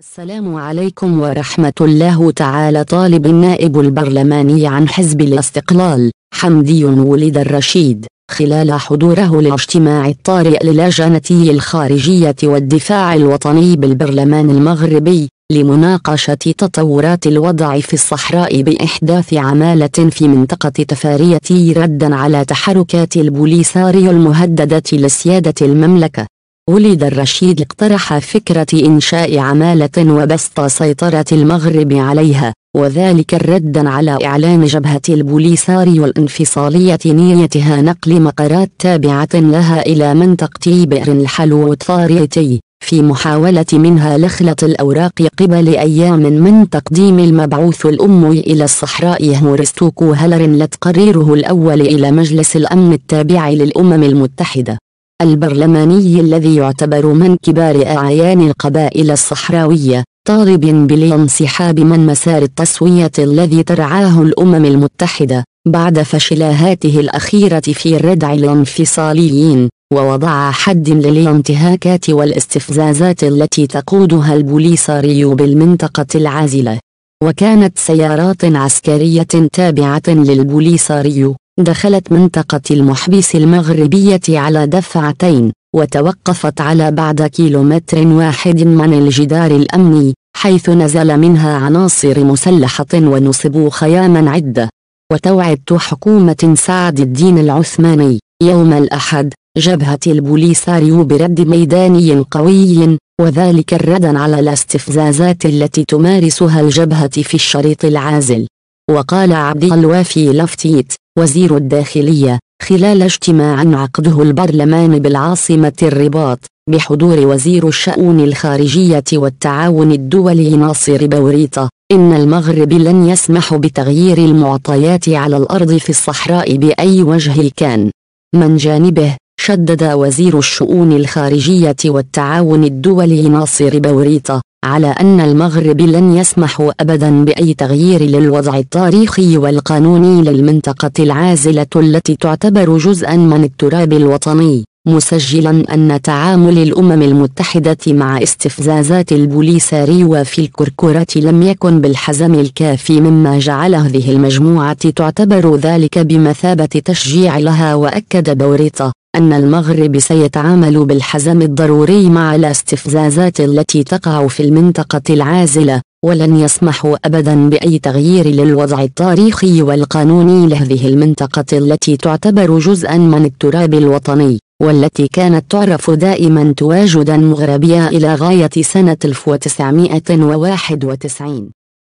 السلام عليكم ورحمة الله تعالى طالب النائب البرلماني عن حزب الاستقلال حمدي ولد الرشيد خلال حضوره للاجتماع الطارئ للجنة الخارجية والدفاع الوطني بالبرلمان المغربي لمناقشة تطورات الوضع في الصحراء بإحداث عمالة في منطقة تفارية ردا على تحركات البوليساريو المهددة لسيادة المملكة ولد الرشيد اقترح فكرة إنشاء عمالة وبسط سيطرة المغرب عليها وذلك ردا على إعلان جبهة البوليساريو والانفصالية نيتها نقل مقرات تابعة لها إلى منطقة بئر الحلو الطارئتي في محاولة منها لخلط الأوراق قبل أيام من تقديم المبعوث الأموي إلى الصحراء هورستوكو هلر لتقريره الأول إلى مجلس الأمن التابع للأمم المتحدة البرلماني الذي يعتبر من كبار أعيان القبائل الصحراوية طالب بالانسحاب من مسار التسوية الذي ترعاه الأمم المتحدة بعد فشل هاته الأخيرة في ردع الانفصاليين ووضع حد للانتهاكات والاستفزازات التي تقودها البوليساريو بالمنطقة العازلة وكانت سيارات عسكرية تابعة للبوليساريو دخلت منطقة المحبس المغربية على دفعتين وتوقفت على بعد كيلومتر واحد من الجدار الأمني حيث نزل منها عناصر مسلحة ونصبوا خياما عدة وتوعدت حكومة سعد الدين العثماني يوم الأحد جبهة البوليساريو برد ميداني قوي وذلك الردا على الاستفزازات التي تمارسها الجبهة في الشريط العازل وقال عبد الوافي لفتيت وزير الداخلية خلال اجتماع عقده البرلمان بالعاصمة الرباط بحضور وزير الشؤون الخارجية والتعاون الدولي ناصر بوريطة إن المغرب لن يسمح بتغيير المعطيات على الأرض في الصحراء بأي وجه كان من جانبه شدد وزير الشؤون الخارجية والتعاون الدولي ناصر بوريطة على أن المغرب لن يسمح أبدا بأي تغيير للوضع التاريخي والقانوني للمنطقة العازلة التي تعتبر جزءا من التراب الوطني مسجلا أن تعامل الأمم المتحدة مع استفزازات البوليساريو في الكركرة لم يكن بالحزم الكافي مما جعل هذه المجموعة تعتبر ذلك بمثابة تشجيع لها وأكد بوريطة أن المغرب سيتعامل بالحزم الضروري مع الاستفزازات التي تقع في المنطقة العازلة ولن يسمحوا أبدا بأي تغيير للوضع التاريخي والقانوني لهذه المنطقة التي تعتبر جزءا من التراب الوطني والتي كانت تعرف دائما تواجدا مغربيا إلى غاية سنة 1991